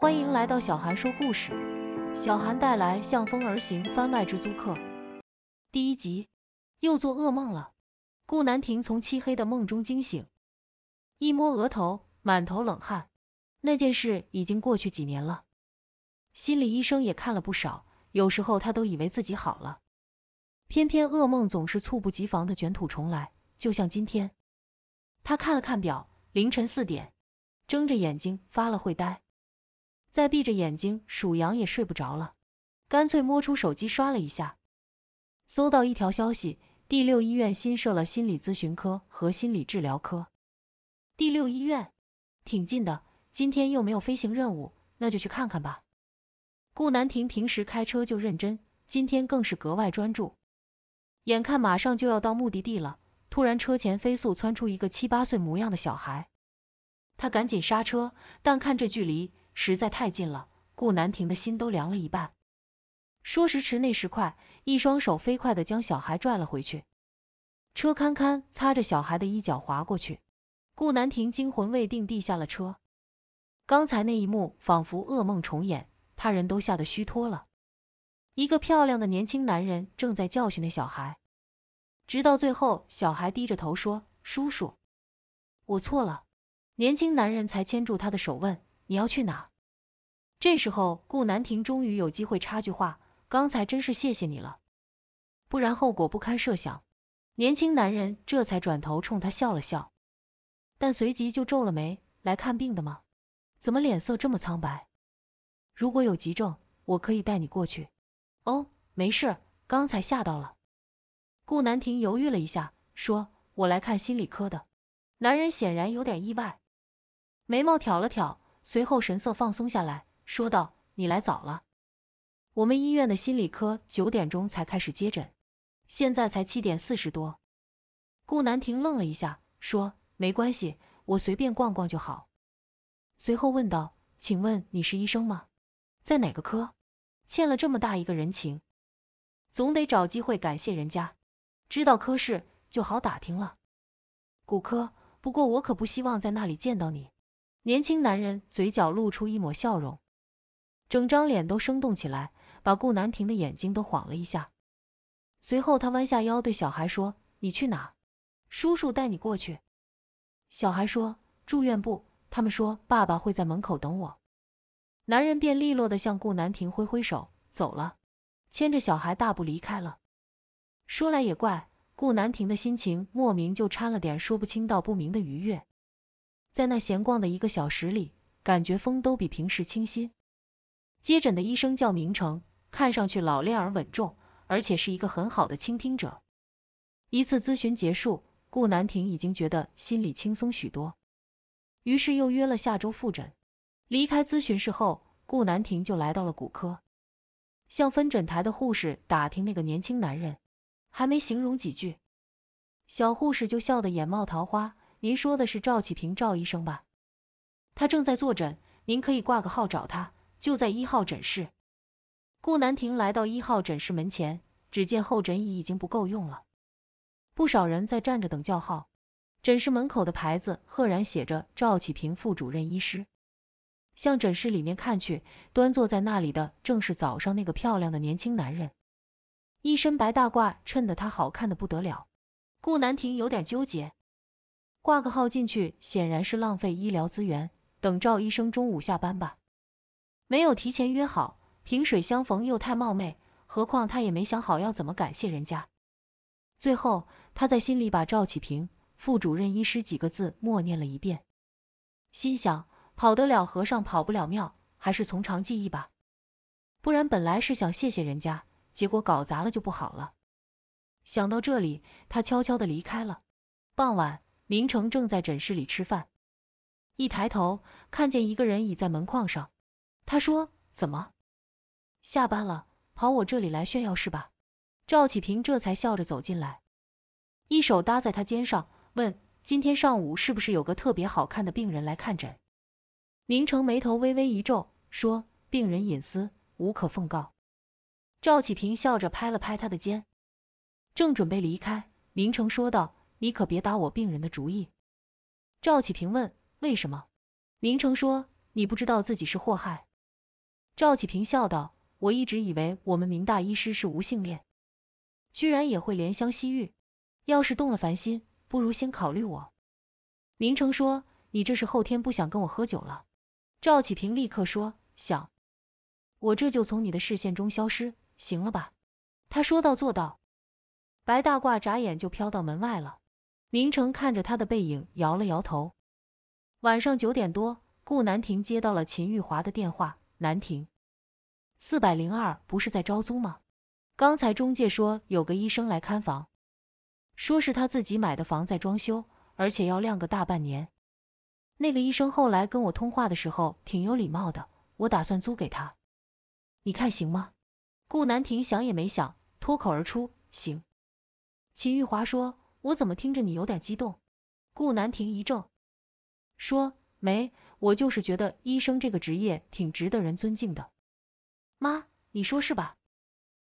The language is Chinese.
欢迎来到小韩说故事，小韩带来《向风而行》番外之租客第一集，又做噩梦了。顾南亭从漆黑的梦中惊醒，一摸额头，满头冷汗。那件事已经过去几年了，心理医生也看了不少，有时候他都以为自己好了，偏偏噩梦总是猝不及防的卷土重来，就像今天。他看了看表，凌晨四点，睁着眼睛发了会呆。再闭着眼睛数羊也睡不着了，干脆摸出手机刷了一下，搜到一条消息：第六医院新设了心理咨询科和心理治疗科。第六医院挺近的，今天又没有飞行任务，那就去看看吧。顾南亭平时开车就认真，今天更是格外专注。眼看马上就要到目的地了，突然车前飞速窜出一个七八岁模样的小孩，他赶紧刹车，但看这距离。实在太近了，顾南亭的心都凉了一半。说时迟，那时快，一双手飞快地将小孩拽了回去，车堪堪擦着小孩的衣角滑过去。顾南亭惊魂未定地下了车，刚才那一幕仿佛噩梦重演，他人都吓得虚脱了。一个漂亮的年轻男人正在教训那小孩，直到最后，小孩低着头说：“叔叔，我错了。”年轻男人才牵住他的手问。你要去哪？这时候，顾南亭终于有机会插句话：“刚才真是谢谢你了，不然后果不堪设想。”年轻男人这才转头冲他笑了笑，但随即就皱了眉：“来看病的吗？怎么脸色这么苍白？如果有急症，我可以带你过去。”“哦，没事，刚才吓到了。”顾南亭犹豫了一下，说：“我来看心理科的。”男人显然有点意外，眉毛挑了挑。随后神色放松下来，说道：“你来早了，我们医院的心理科九点钟才开始接诊，现在才七点四十多。”顾南亭愣了一下，说：“没关系，我随便逛逛就好。”随后问道：“请问你是医生吗？在哪个科？欠了这么大一个人情，总得找机会感谢人家，知道科室就好打听了。骨科。不过我可不希望在那里见到你。”年轻男人嘴角露出一抹笑容，整张脸都生动起来，把顾南亭的眼睛都晃了一下。随后，他弯下腰对小孩说：“你去哪？叔叔带你过去。”小孩说：“住院部。他们说爸爸会在门口等我。”男人便利落地向顾南亭挥挥手走了，牵着小孩大步离开了。说来也怪，顾南亭的心情莫名就掺了点说不清道不明的愉悦。在那闲逛的一个小时里，感觉风都比平时清新。接诊的医生叫明成，看上去老练而稳重，而且是一个很好的倾听者。一次咨询结束，顾南亭已经觉得心里轻松许多，于是又约了下周复诊。离开咨询室后，顾南亭就来到了骨科，向分诊台的护士打听那个年轻男人，还没形容几句，小护士就笑得眼冒桃花。您说的是赵启平赵医生吧？他正在坐诊，您可以挂个号找他，就在一号诊室。顾南亭来到一号诊室门前，只见候诊椅已经不够用了，不少人在站着等叫号。诊室门口的牌子赫然写着“赵启平副主任医师”。向诊室里面看去，端坐在那里的正是早上那个漂亮的年轻男人，一身白大褂衬得他好看的不得了。顾南亭有点纠结。挂个号进去显然是浪费医疗资源。等赵医生中午下班吧。没有提前约好，萍水相逢又太冒昧。何况他也没想好要怎么感谢人家。最后，他在心里把“赵启平，副主任医师”几个字默念了一遍，心想：跑得了和尚跑不了庙，还是从长计议吧。不然本来是想谢谢人家，结果搞砸了就不好了。想到这里，他悄悄地离开了。傍晚。明成正在诊室里吃饭，一抬头看见一个人倚在门框上，他说：“怎么，下班了跑我这里来炫耀是吧？”赵启平这才笑着走进来，一手搭在他肩上，问：“今天上午是不是有个特别好看的病人来看诊？”明成眉头微微一皱，说：“病人隐私，无可奉告。”赵启平笑着拍了拍他的肩，正准备离开，明成说道。你可别打我病人的主意。”赵启平问，“为什么？”明成说：“你不知道自己是祸害。”赵启平笑道：“我一直以为我们明大医师是无性恋，居然也会怜香惜玉。要是动了凡心，不如先考虑我。”明成说：“你这是后天不想跟我喝酒了。”赵启平立刻说：“想，我这就从你的视线中消失，行了吧？”他说到做到，白大褂眨眼就飘到门外了。明成看着他的背影，摇了摇头。晚上九点多，顾南亭接到了秦玉华的电话。南亭，四百零二不是在招租吗？刚才中介说有个医生来看房，说是他自己买的房，在装修，而且要晾个大半年。那个医生后来跟我通话的时候挺有礼貌的，我打算租给他，你看行吗？顾南亭想也没想，脱口而出：“行。”秦玉华说。我怎么听着你有点激动？顾南亭一怔，说：“没，我就是觉得医生这个职业挺值得人尊敬的，妈，你说是吧？”